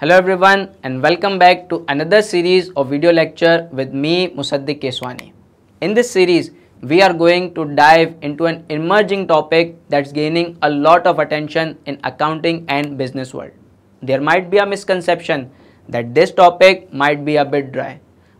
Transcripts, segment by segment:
Hello everyone and welcome back to another series of video lecture with me Musaddiq Keswani. In this series, we are going to dive into an emerging topic that's gaining a lot of attention in accounting and business world. There might be a misconception that this topic might be a bit dry,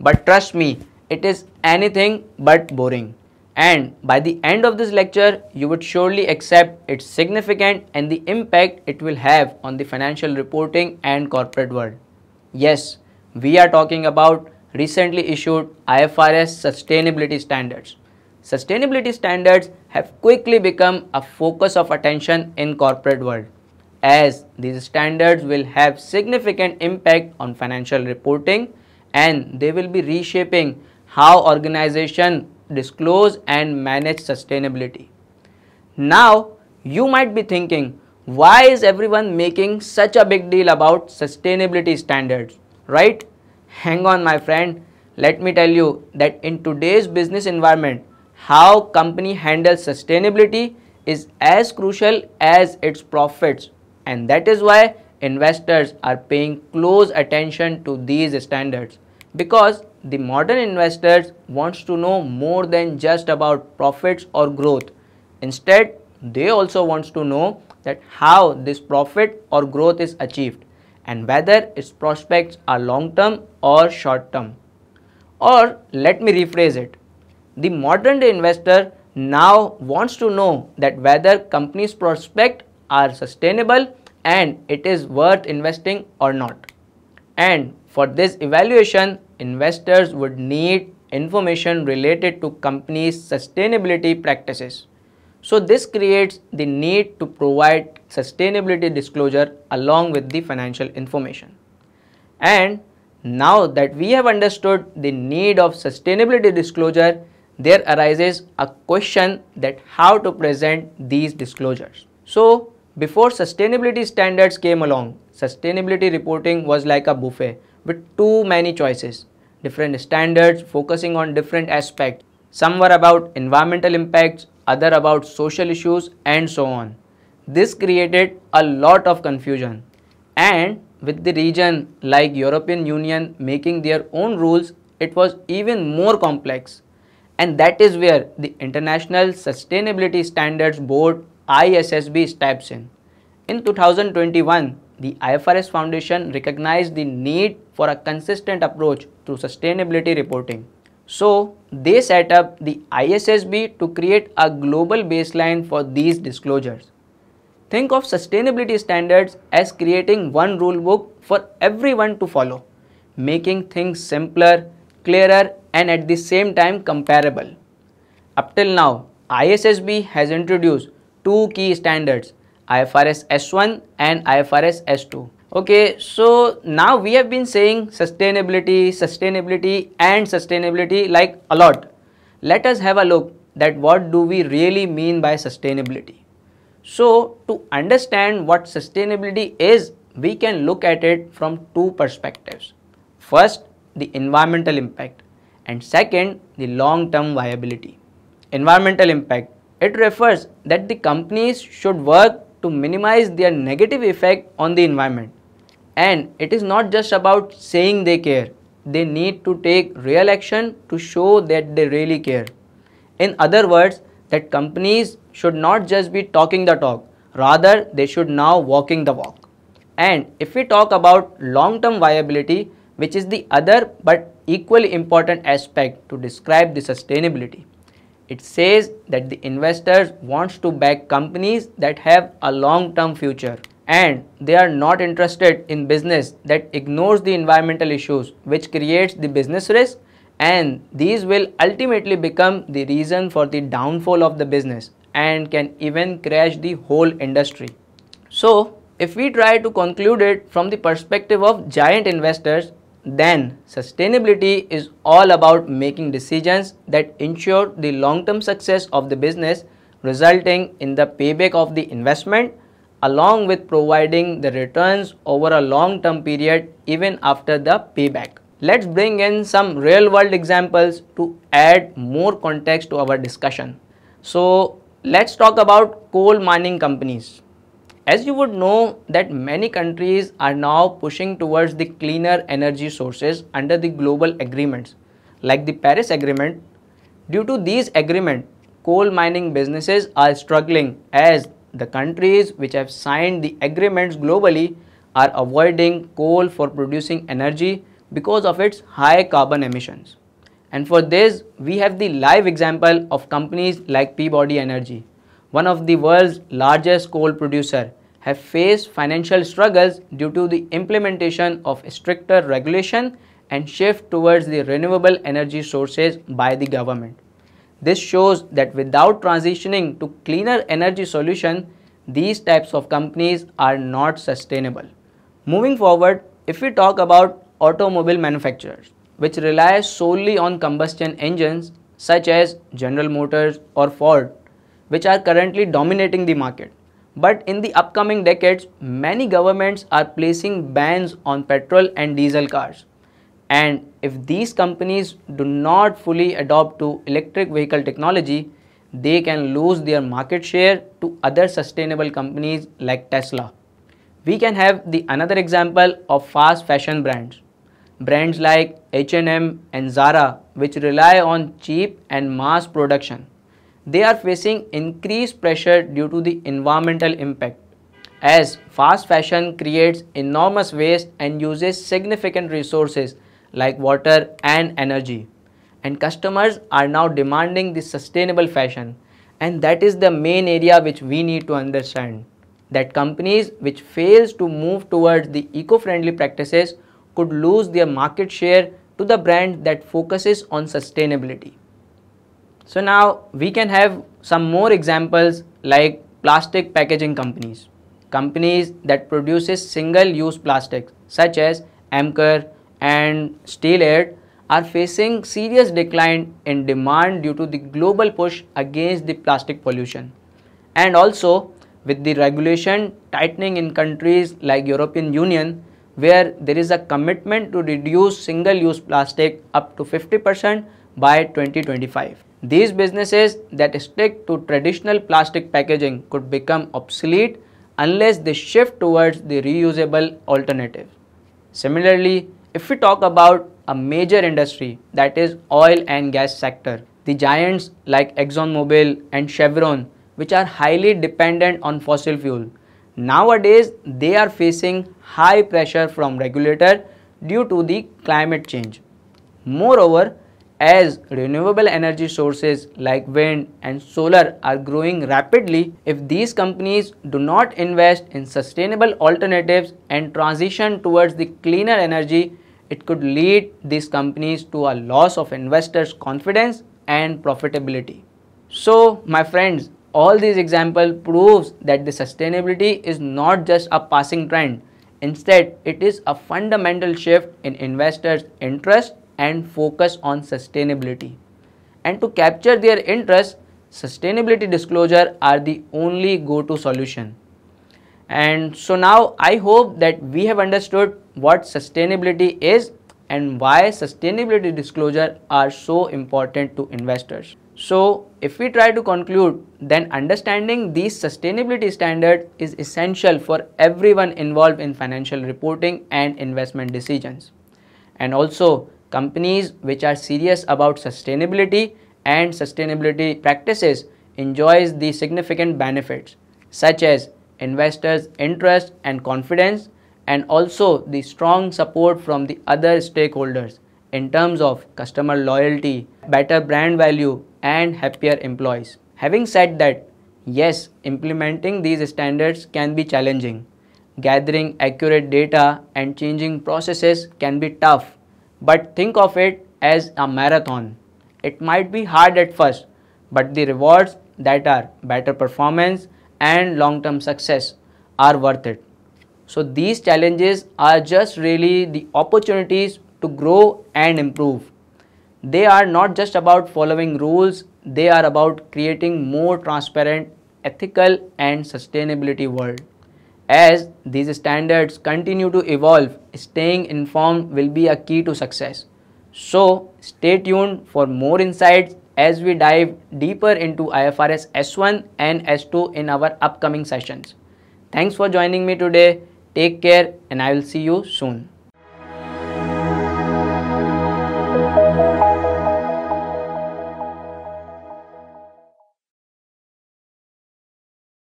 but trust me, it is anything but boring and by the end of this lecture you would surely accept its significance and the impact it will have on the financial reporting and corporate world. Yes, we are talking about recently issued IFRS sustainability standards. Sustainability standards have quickly become a focus of attention in corporate world as these standards will have significant impact on financial reporting and they will be reshaping how organization disclose and manage sustainability. Now, you might be thinking, why is everyone making such a big deal about sustainability standards, right? Hang on, my friend. Let me tell you that in today's business environment, how company handles sustainability is as crucial as its profits. And that is why investors are paying close attention to these standards because the modern investors wants to know more than just about profits or growth. Instead, they also wants to know that how this profit or growth is achieved and whether its prospects are long term or short term. Or let me rephrase it. The modern day investor now wants to know that whether company's prospects are sustainable and it is worth investing or not. And for this evaluation, investors would need information related to companies' sustainability practices. So this creates the need to provide sustainability disclosure along with the financial information. And now that we have understood the need of sustainability disclosure, there arises a question that how to present these disclosures. So before sustainability standards came along, sustainability reporting was like a buffet with too many choices, different standards focusing on different aspects. Some were about environmental impacts, other about social issues and so on. This created a lot of confusion and with the region like European Union making their own rules, it was even more complex. And that is where the International Sustainability Standards Board ISSB steps in. In 2021, the IFRS Foundation recognized the need for a consistent approach to sustainability reporting. So, they set up the ISSB to create a global baseline for these disclosures. Think of sustainability standards as creating one rulebook for everyone to follow, making things simpler, clearer and at the same time comparable. Up till now, ISSB has introduced two key standards IFRS S1 and IFRS S2 okay so now we have been saying sustainability sustainability and sustainability like a lot let us have a look that what do we really mean by sustainability so to understand what sustainability is we can look at it from two perspectives first the environmental impact and second the long term viability environmental impact it refers that the companies should work to minimize their negative effect on the environment. And it is not just about saying they care, they need to take real action to show that they really care. In other words, that companies should not just be talking the talk, rather they should now walking the walk. And if we talk about long-term viability, which is the other but equally important aspect to describe the sustainability. It says that the investors wants to back companies that have a long-term future and they are not interested in business that ignores the environmental issues which creates the business risk and these will ultimately become the reason for the downfall of the business and can even crash the whole industry. So, if we try to conclude it from the perspective of giant investors, then sustainability is all about making decisions that ensure the long-term success of the business resulting in the payback of the investment along with providing the returns over a long-term period even after the payback. Let's bring in some real-world examples to add more context to our discussion. So let's talk about coal mining companies. As you would know that many countries are now pushing towards the cleaner energy sources under the global agreements like the Paris Agreement. Due to these agreements, coal mining businesses are struggling as the countries which have signed the agreements globally are avoiding coal for producing energy because of its high carbon emissions. And for this, we have the live example of companies like Peabody Energy, one of the world's largest coal producer have faced financial struggles due to the implementation of stricter regulation and shift towards the renewable energy sources by the government. This shows that without transitioning to cleaner energy solution, these types of companies are not sustainable. Moving forward, if we talk about automobile manufacturers, which rely solely on combustion engines such as General Motors or Ford, which are currently dominating the market. But in the upcoming decades, many governments are placing bans on petrol and diesel cars. And if these companies do not fully adopt to electric vehicle technology, they can lose their market share to other sustainable companies like Tesla. We can have the another example of fast fashion brands. Brands like H&M and Zara which rely on cheap and mass production they are facing increased pressure due to the environmental impact as fast fashion creates enormous waste and uses significant resources like water and energy. And customers are now demanding the sustainable fashion. And that is the main area which we need to understand that companies which fails to move towards the eco-friendly practices could lose their market share to the brand that focuses on sustainability. So now we can have some more examples like plastic packaging companies. Companies that produces single-use plastics such as Amcor and Steel Aid are facing serious decline in demand due to the global push against the plastic pollution. And also with the regulation tightening in countries like European Union where there is a commitment to reduce single-use plastic up to 50% by 2025. These businesses that stick to traditional plastic packaging could become obsolete unless they shift towards the reusable alternative. Similarly, if we talk about a major industry that is oil and gas sector, the giants like ExxonMobil and Chevron which are highly dependent on fossil fuel. Nowadays, they are facing high pressure from regulator due to the climate change. Moreover, as renewable energy sources like wind and solar are growing rapidly, if these companies do not invest in sustainable alternatives and transition towards the cleaner energy, it could lead these companies to a loss of investors' confidence and profitability. So, my friends, all these examples proves that the sustainability is not just a passing trend. Instead, it is a fundamental shift in investors' interest and focus on sustainability. And to capture their interest, sustainability disclosure are the only go-to solution. And so now I hope that we have understood what sustainability is and why sustainability disclosure are so important to investors. So if we try to conclude, then understanding these sustainability standards is essential for everyone involved in financial reporting and investment decisions. And also companies which are serious about sustainability and sustainability practices enjoys the significant benefits such as investors interest and confidence and also the strong support from the other stakeholders in terms of customer loyalty better brand value and happier employees having said that yes implementing these standards can be challenging gathering accurate data and changing processes can be tough but think of it as a marathon. It might be hard at first, but the rewards that are better performance and long term success are worth it. So, these challenges are just really the opportunities to grow and improve. They are not just about following rules, they are about creating more transparent, ethical and sustainability world. As these standards continue to evolve, staying informed will be a key to success. So, stay tuned for more insights as we dive deeper into IFRS S1 and S2 in our upcoming sessions. Thanks for joining me today. Take care and I will see you soon.